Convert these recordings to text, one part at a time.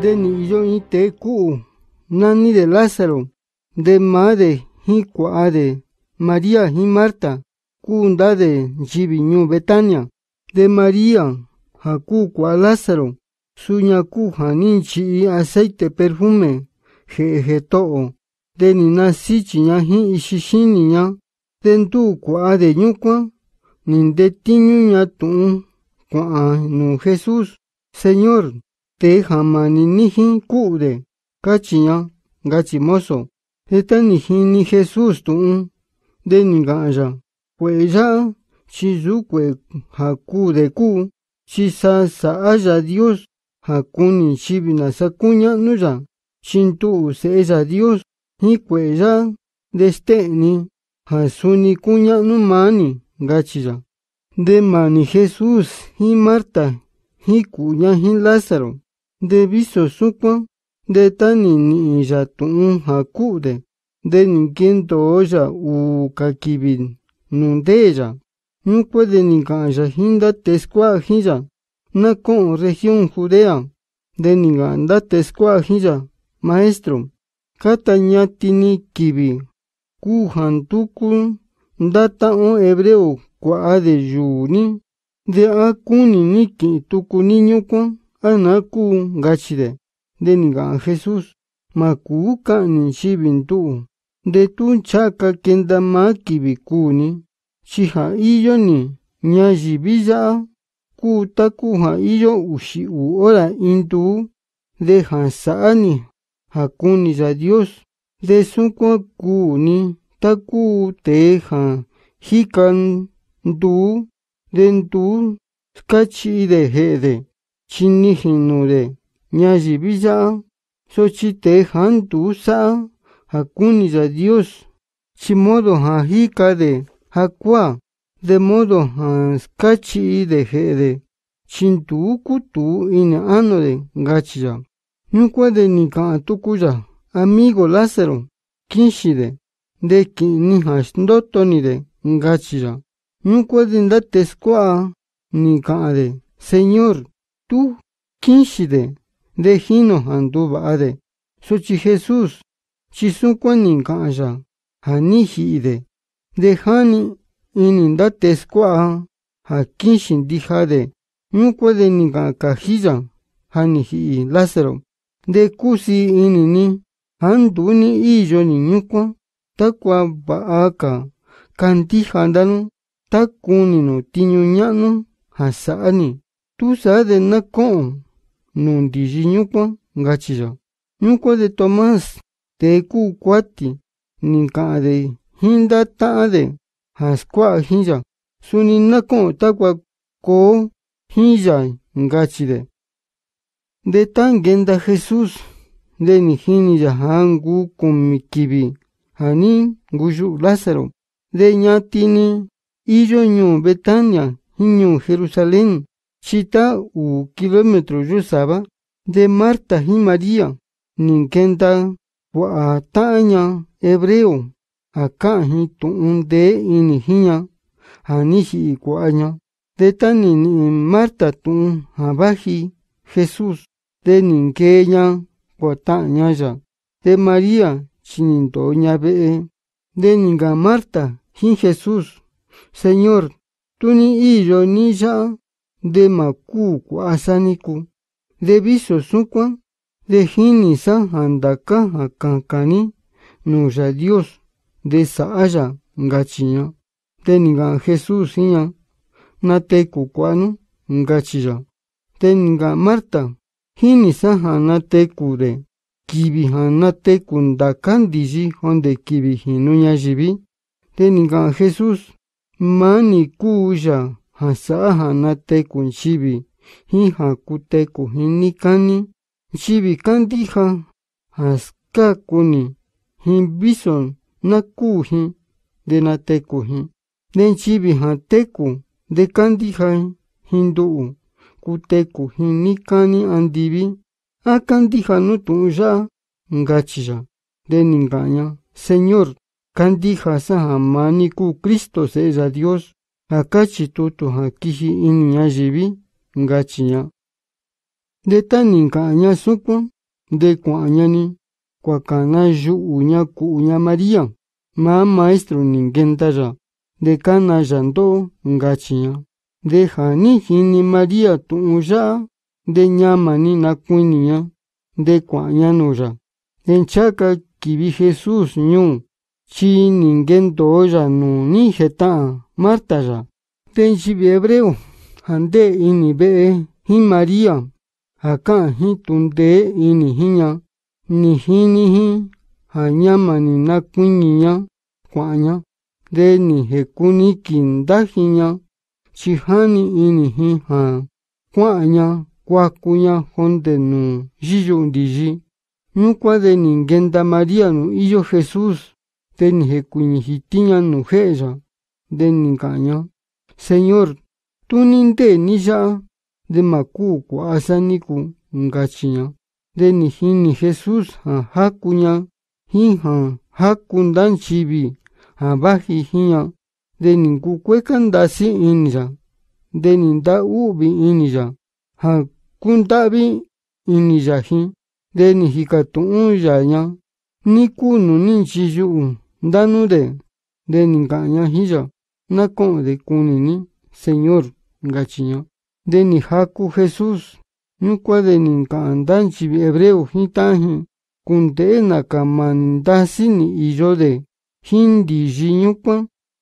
de niño te teku, nani de Lázaro, de made hi kuade, María y Marta, kunda de Betania, de María, jacu cua Lázaro, cuja janinchi y aceite perfume, jeje to'o, de nina sichi hi ishishini ña, de ndu de ninde tiñu tu Jesús, Señor, te jamani de, ku'de kachiña Gachimoso mozo nihin ni jesus tu'ún de ninka'ya kue'eya'a xi si kude ku, si sa haya dios Hakuni kuni ya. Sin tu se ella dios y kue'eya'a ya desteni, ni suni kuña nu mani ya. De mani Jesús y marta y cuña y Lázaro. Deviso sukpan de tani ni un hakude de ninkento oya u kakibin nundeya nukwe de ni hinda teskua hija, na kon región judea de ninganda teskua hija. maestro kataña tini kibi kuhan tukun data o hebreo de yuni de akuni niki ni anaku gachide deniga Jesús makuka ni shibintu tun chaka kendama kibikuni shiha iyo ni ñayiviya ku taku iyo ushi intu de sa'ani Dios de kuni taku teha hikan du den de chini de ñayivi ya'a xochite jan Dios chimodo hikade, hica de de modo han skachi de Hede Chintu kutu in ano de ngachi ni amigo Lázaro Kinshide de de ki'ni gacha. de de de Señor tu kinshide de hino jandu baade, sochi jesus jisukwa ninka aja, ha De hani ini dates kwaa ha kinshin dihade, nyukwa de ninka aka hija, ha nihii lasero, de kusi ini ni jandu ni ijo ni nyukwa, takwa baaka kantihandano, takkuni no tinyu nyakno, tusa de na ko'on nuntixi ngachiyo nyuko de Tomas te ku kuati ninka'an de hinda ta de Hinja hinja suni de tan genda Jesús jesus ni hini yaja ngu kumi kivi jani ngu lázaro de ñatini betania jin jerusalén chita u kilómetro usaba de Marta y María, ninkenta wa'a hebreo, aka'in un de inijiña, aniji ikuaña, de tanin Marta tun abaji Jesús, de ninkeña ya, de María chinintoña ve de ninga Marta sin Jesús, Señor, ni yo ni ya de Makuku asaniku, de biso de Hinisa andaka akankani, nuya Dios, de saaya ngachiña, de Jesús iña, nate kukuanu ngachiya, de Marta, Hinisa san kure, kibi han nate kundakandiji honde kibi jinuña jibi de Jesús, mani Asaha nateku jan natekun hi jin jan kuteku jiní kani xivi kandíja kuni jin de nateku hindu xivi teku de hindu kuteku kani andivi a kandíja nutu'un den nga de señor kandija sa cristo sea dios ja kachitutju jan kiji iniña yiví nga chiña nde táninka'aña sún nde kua'añani kuakana yu'uña ña maria ma maestro ninguendaya nde kanaya ndó ngachi chiña nde jani jini maria tu'un yá nde ñamani nakuiniña nde kua'ña nuya nchaka kivi jesus ñuu chi ninguendoya nuni jeta'an Marta Den bi hebreo, ande ini be hi María, akan jin tunde ini jiña, ni jini mani ni nakuñiña, kuaña, de ni kuni kindajiña, Chihani ini kuaña, kuakuña nu de Ningenda María nu iyo Jesús, de ni de ningaño. Señor, tú ninte ni ya de macu asaniku ngachiña. De ni hini Jesús ha hakuña. Hinha hakundan chibi ha baji hiña. De ningu kuekandasi inja. De ninda Ha kundabi inja hin. hikatu unja ña. Ni Danude. nako'on de KUNINI, Señor GACHIÑO. ni jaku Jesús DE ni ANDANCHI hebreo jin taji kunde'e y yo de HINDI ndiyi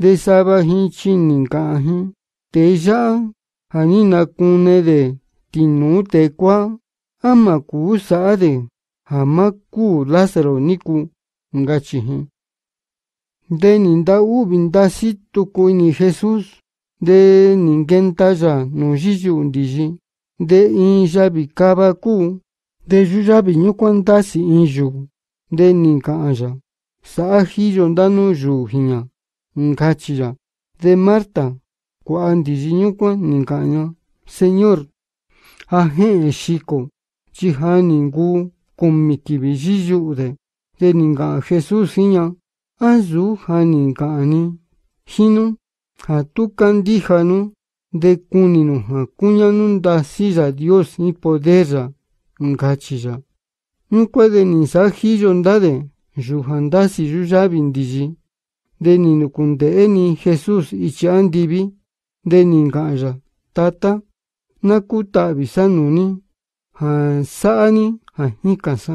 de sabajin jin te de tinu TEKWA, ama de de ninda u binda si tu kuini Jesus de ningenta taja no jiju ndiji de in jabi kabaku de jujabi nyu kwanta si in ju de ninka anja sa aji jonda no ju hinya ngachi ja de marta ku andiji nyu kwan ninka anya señor ahe shiko chi ha ningu kum mikibi jiju de de ninka Jesus hinya Azu jani nk'ani jinú ja de ndekuninu jan kuñanunda síya Dios in poderya ngachiya. Nkuade nisa jiyo ndade yuja ndasi yuyavi ndiyi ndeni nukunde'éni jesus ichi a ndivi ndeni nka'ya tata nakú ta'vi sa nuni jan sa'ani jan jin kasa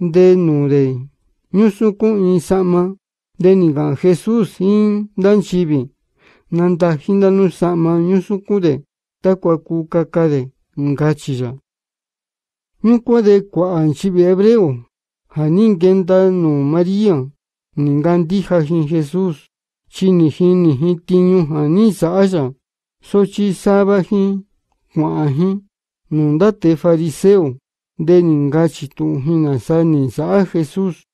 de nure ñusuku in sama niga Jesús in danchibi nanta jindanu sama ñusukude takuaku kakade ngachiya ñukuade kua'a chibi hebreo ja ninkenta nu maria dija ndijajin jesus chinijin nijin tiñu ja ni sa'aya sochi savajin kua'ajin nunda te fariseo de ningachi tu hina sani sa Jesus